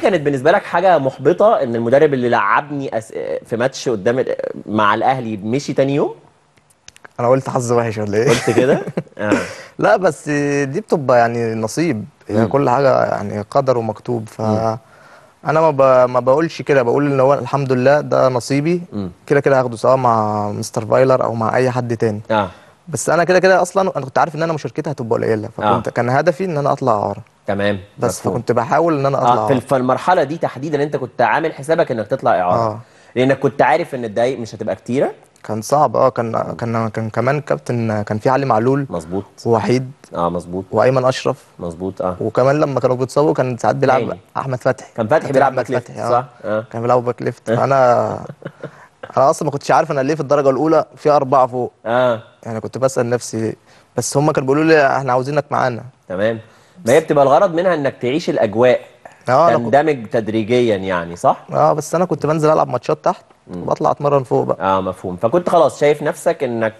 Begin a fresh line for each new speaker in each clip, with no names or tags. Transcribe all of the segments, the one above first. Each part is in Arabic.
كانت بالنسبه لك حاجه محبطه ان المدرب اللي لعبني في ماتش قدام مع
الاهلي مشي تاني يوم انا قلت حظ وحش ولا ايه قلت كده آه. لا بس دي بتبقى يعني نصيب يعني كل حاجه يعني قدر ومكتوب ف انا ما ب... ما بقولش كده بقول ان هو الحمد لله ده نصيبي كده كده هاخده سواء مع مستر فايلر او مع اي حد تاني آه. بس انا كده كده اصلا انا كنت عارف ان انا مشاركتي هتبقى قليله آه. فكنت آه. كان هدفي ان انا اطلع اعاره تمام بس مفهوم. فكنت بحاول ان انا آه، اطلع اه في
المرحله دي تحديدا انت كنت عامل حسابك انك تطلع اعاره آه. لانك كنت عارف ان الدقايق مش هتبقى
كتيره كان صعب اه كان كان كان كمان كابتن كان في علي معلول مظبوط ووحيد اه مظبوط وايمن اشرف مظبوط اه وكمان لما كانوا بيتصابوا كان ساعات بيلعب احمد فتحي كان فتحي بيلعب باك ليفت آه. صح آه. كان بيلعب باك ليفت انا انا اصلا ما كنتش عارف انا ليه في الدرجه الاولى في اربعه فوق اه يعني كنت بسال نفسي بس هم كانوا بيقولوا لي احنا عاوزينك معانا تمام ما هي بتبقى الغرض منها انك تعيش الاجواء اه تندمج
كنت... تدريجيا يعني صح؟ اه بس انا كنت بنزل العب ماتشات تحت وبطلع اتمرن فوق بقى اه مفهوم فكنت خلاص شايف نفسك انك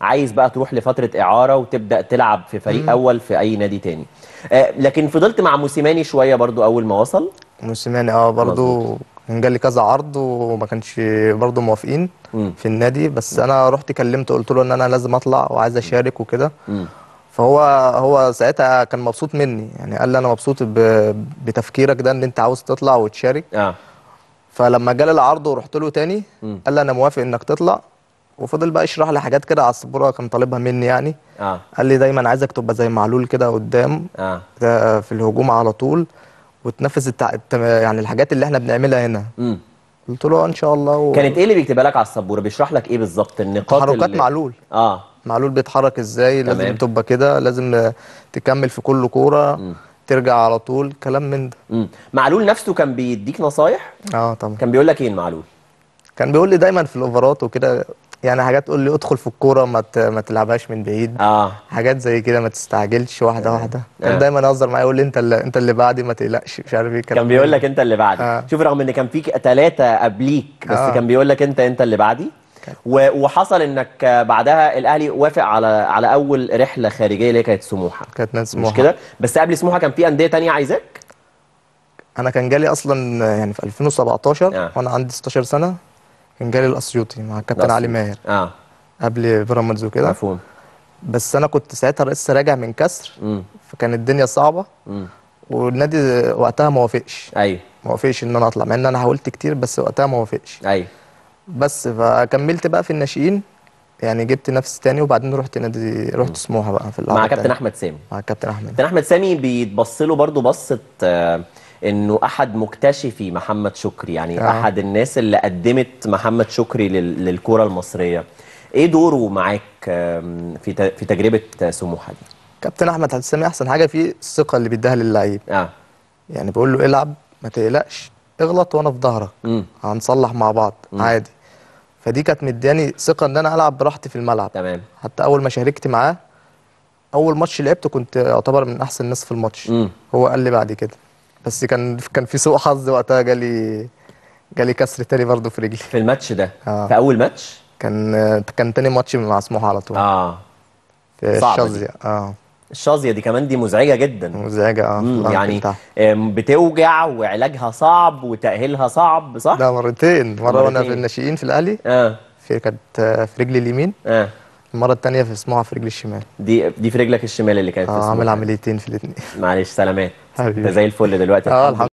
عايز بقى تروح لفتره اعاره وتبدا تلعب في فريق مم. اول في اي نادي تاني آه لكن فضلت مع موسيماني شويه برضو اول ما وصل
موسيماني اه برضو كان جالي كذا عرض وما كانش برضو موافقين مم. في النادي بس مم. انا رحت كلمته قلت له ان انا لازم اطلع وعايز اشارك وكده فهو هو ساعتها كان مبسوط مني يعني قال لي انا مبسوط بتفكيرك ده ان انت عاوز تطلع وتشارك اه فلما جالي العرض ورحت له تاني قال لي انا موافق انك تطلع وفضل بقى يشرح لي حاجات كده على السبوره كان طالبها مني يعني آه. قال لي دايما عايزك تبقى زي معلول كده قدام آه. آه، في الهجوم على طول وتنفذ التع... يعني الحاجات اللي احنا بنعملها هنا قلت له آه، ان شاء الله و... كانت ايه اللي بيكتبها لك
على السبوره بيشرح
لك ايه بالظبط النقاط تحركات اللي... معلول اه معلول بيتحرك ازاي تمام. لازم تبقى كده لازم تكمل في كل كوره ترجع على طول كلام من ده مم. معلول نفسه كان بيديك نصايح اه طبعا كان بيقول لك ايه معلول كان بيقول لي دايما في الاوفرات وكده يعني حاجات تقول لي ادخل في الكوره ما ما تلعبهاش من بعيد اه حاجات زي كده ما تستعجلش واحده آه. واحده آه. كان آه. دايما يهزر معايا يقول لي انت اللي انت اللي بعدي ما تقلقش مش عارف ايه كان بيقول لك انت اللي بعدي آه. شوف رغم ان كان فيك ثلاثه قبليك بس آه. كان بيقول لك انت انت اللي بعدي
وحصل انك بعدها الاهلي وافق على على اول رحله خارجيه اللي هي كانت
سموحه كانت نادي سموحه مش كده بس قبل سموحه كان في انديه ثانيه عايزاك انا كان جالي اصلا يعني في 2017 آه. وانا عندي 16 سنه كان جالي الاسيوطي مع الكابتن علي ماهر اه قبل بيراميدز وكده مفهوم بس انا كنت ساعتها لسه راجع من كسر م. فكان الدنيا صعبه م. والنادي وقتها ما وافقش ايوه ما وافقش ان انا اطلع مع ان انا حاولت كتير بس وقتها ما وافقش ايوه بس فكملت بقى في الناشئين يعني جبت نفس تاني وبعدين رحت نادي رحت سموحه بقى في مع كابتن احمد سامي مع كابتن احمد كابتن
احمد سامي بيتبص له برضه بصه آه، انه احد مكتشفي محمد شكري يعني آه. احد الناس اللي قدمت محمد شكري للكوره للكره المصريه ايه دوره معاك في في تجربه سموحه دي
كابتن احمد حسامي احسن حاجه فيه الثقه اللي بيديها للعيب اه يعني بقول له العب ما تقلقش اغلط وانا في ظهرك هنصلح مع بعض م. عادي فدي كانت مدياني ثقه ان انا العب براحتي في الملعب تمام حتى اول ما شاركت معاه اول ماتش لعبته كنت يعتبر من احسن الناس في الماتش مم. هو قال لي بعد كده بس كان كان في سوء حظ وقتها جالي جالي كسر تاني برضه في رجلي في الماتش ده آه. في اول ماتش كان كان تاني ماتش مع سموحه على طول اه في الشظيه اه
الشظيه دي كمان دي مزعجه جدا مزعجه اه يعني بتوجع وعلاجها
صعب وتاهيلها صعب صح ده مرتين مره وانا في الناشئين في الاهلي اه في كانت آه، في رجلي اليمين اه المره الثانيه في اسمها في رجلي الشمال دي دي في رجلك الشمال
اللي كانت اه عامل
عمليتين في الاثنين
معلش سلامات انت زي الفل دلوقتي اه